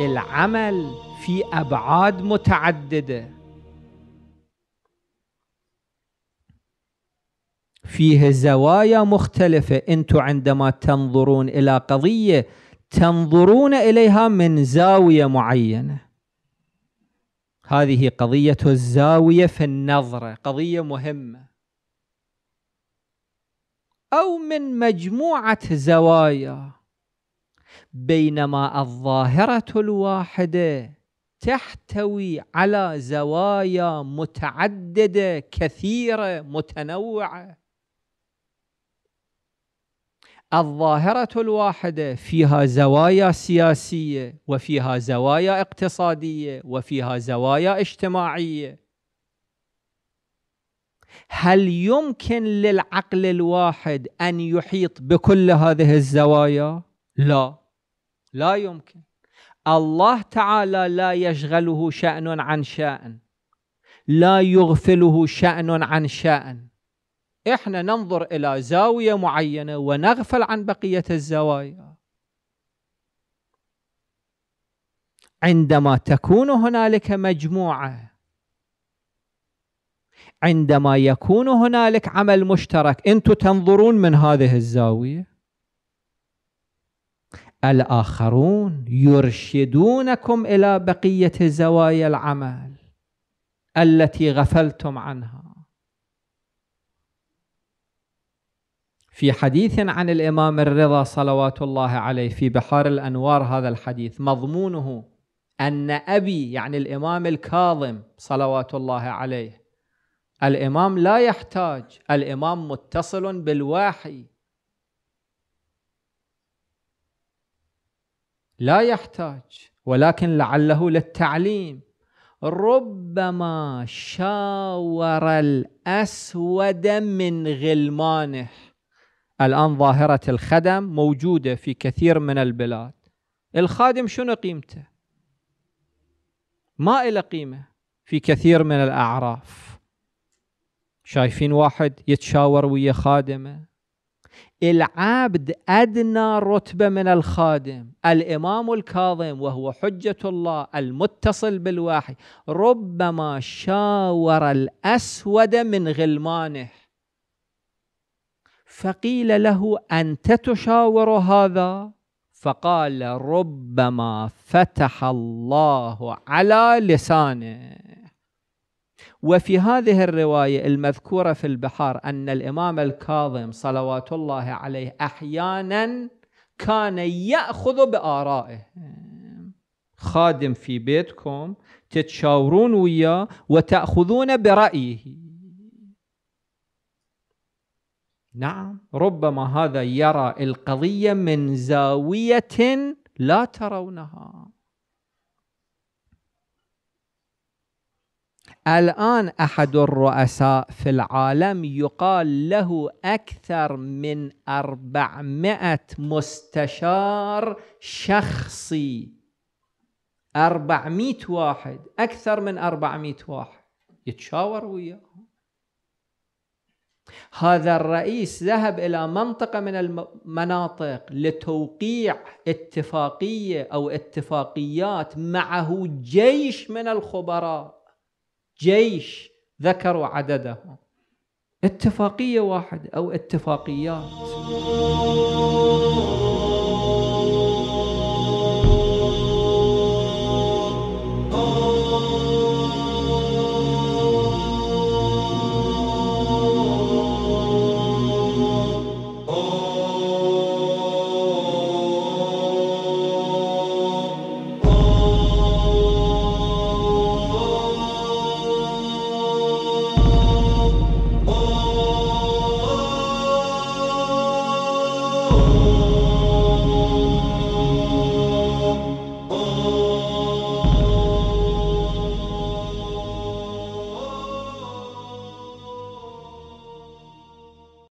العمل في ابعاد متعدده فيه زوايا مختلفه انتم عندما تنظرون الى قضيه تنظرون اليها من زاويه معينه هذه قضيه الزاويه في النظره قضيه مهمه او من مجموعه زوايا بينما الظاهرة الواحدة تحتوي على زوايا متعددة كثيرة متنوعة الظاهرة الواحدة فيها زوايا سياسية وفيها زوايا اقتصادية وفيها زوايا اجتماعية هل يمكن للعقل الواحد أن يحيط بكل هذه الزوايا؟ لا لا يمكن الله تعالى لا يشغله شأن عن شأن لا يغفله شأن عن شأن احنا ننظر إلى زاوية معينة ونغفل عن بقية الزوايا عندما تكون هنالك مجموعة عندما يكون هنالك عمل مشترك انتم تنظرون من هذه الزاويه الآخرون يرشدونكم إلى بقية زوايا العمل التي غفلتم عنها في حديث عن الإمام الرضا صلوات الله عليه في بحار الأنوار هذا الحديث مضمونه أن أبي يعني الإمام الكاظم صلوات الله عليه الإمام لا يحتاج الإمام متصل بالوحي لا يحتاج ولكن لعله للتعليم ربما شاور الأسود من غلمانه الآن ظاهرة الخدم موجودة في كثير من البلاد الخادم شنو قيمته ما إلى قيمة في كثير من الأعراف شايفين واحد يتشاور ويا خادمه العبد أدنى رتبة من الخادم الإمام الكاظم وهو حجة الله المتصل بالواحي ربما شاور الأسود من غلمانه فقيل له أنت تشاور هذا فقال ربما فتح الله على لسانه وفي هذه الرواية المذكورة في البحار أن الإمام الكاظم صلوات الله عليه أحيانا كان يأخذ بآرائه خادم في بيتكم تتشاورون وياه وتأخذون برأيه نعم ربما هذا يرى القضية من زاوية لا ترونها الآن أحد الرؤساء في العالم يقال له أكثر من 400 مستشار شخصي 400 واحد أكثر من 400 واحد يتشاور وياهم هذا الرئيس ذهب إلى منطقة من المناطق لتوقيع اتفاقية أو اتفاقيات معه جيش من الخبراء جيش ذكروا عددهم اتفاقية واحدة أو اتفاقيات